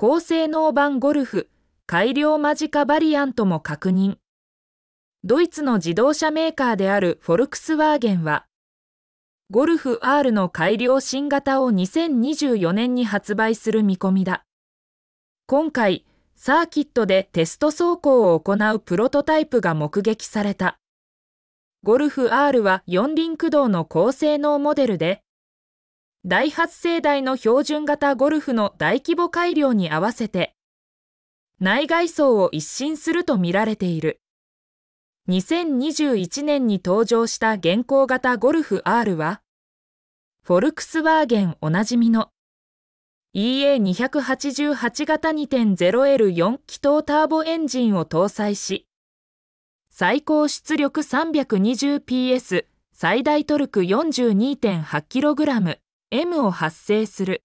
高性能版ゴルフ改良間近バリアントも確認。ドイツの自動車メーカーであるフォルクスワーゲンは、ゴルフ R の改良新型を2024年に発売する見込みだ。今回、サーキットでテスト走行を行うプロトタイプが目撃された。ゴルフ R は4輪駆動の高性能モデルで、第8世代の標準型ゴルフの大規模改良に合わせて、内外装を一新するとみられている。2021年に登場した現行型ゴルフ R は、フォルクスワーゲンおなじみの EA288 型 2.0L4 気筒ターボエンジンを搭載し、最高出力 320PS、最大トルク 42.8kg、M を発生する。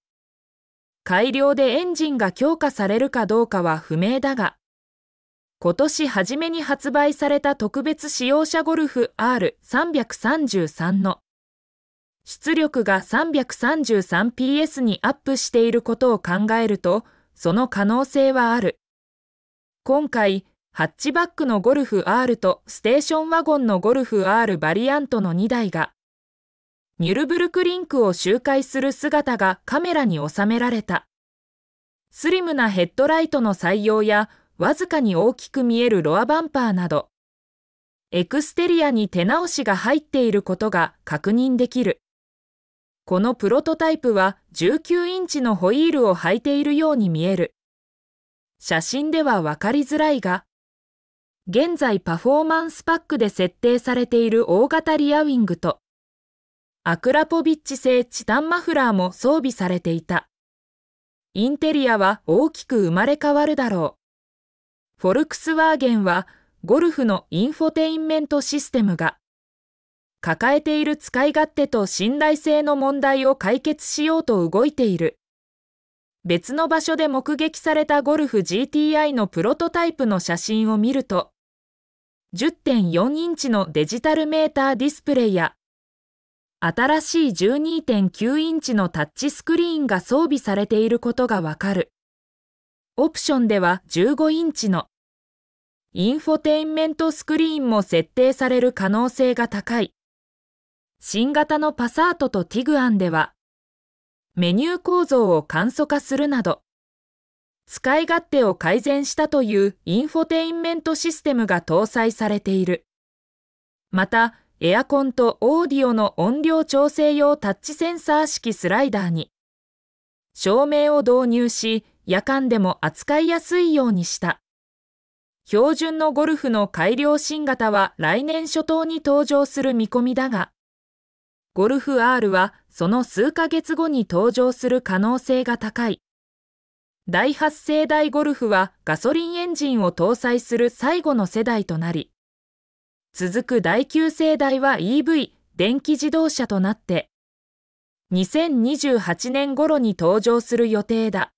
改良でエンジンが強化されるかどうかは不明だが、今年初めに発売された特別使用車ゴルフ R333 の出力が 333PS にアップしていることを考えると、その可能性はある。今回、ハッチバックのゴルフ R とステーションワゴンのゴルフ R バリアントの2台がニュルブルクリンクを周回する姿がカメラに収められた。スリムなヘッドライトの採用や、わずかに大きく見えるロアバンパーなど、エクステリアに手直しが入っていることが確認できる。このプロトタイプは19インチのホイールを履いているように見える。写真ではわかりづらいが、現在パフォーマンスパックで設定されている大型リアウィングと、アクラポビッチ製チタンマフラーも装備されていた。インテリアは大きく生まれ変わるだろう。フォルクスワーゲンはゴルフのインフォテインメントシステムが抱えている使い勝手と信頼性の問題を解決しようと動いている。別の場所で目撃されたゴルフ GTI のプロトタイプの写真を見ると、10.4インチのデジタルメーターディスプレイや新しい12.9インチのタッチスクリーンが装備されていることがわかる。オプションでは15インチのインフォテインメントスクリーンも設定される可能性が高い。新型のパサートとティグアンではメニュー構造を簡素化するなど使い勝手を改善したというインフォテインメントシステムが搭載されている。また、エアコンとオーディオの音量調整用タッチセンサー式スライダーに、照明を導入し、夜間でも扱いやすいようにした。標準のゴルフの改良新型は来年初頭に登場する見込みだが、ゴルフ R はその数ヶ月後に登場する可能性が高い。第8世代ゴルフはガソリンエンジンを搭載する最後の世代となり、続く第9世代は EV、電気自動車となって、2028年頃に登場する予定だ。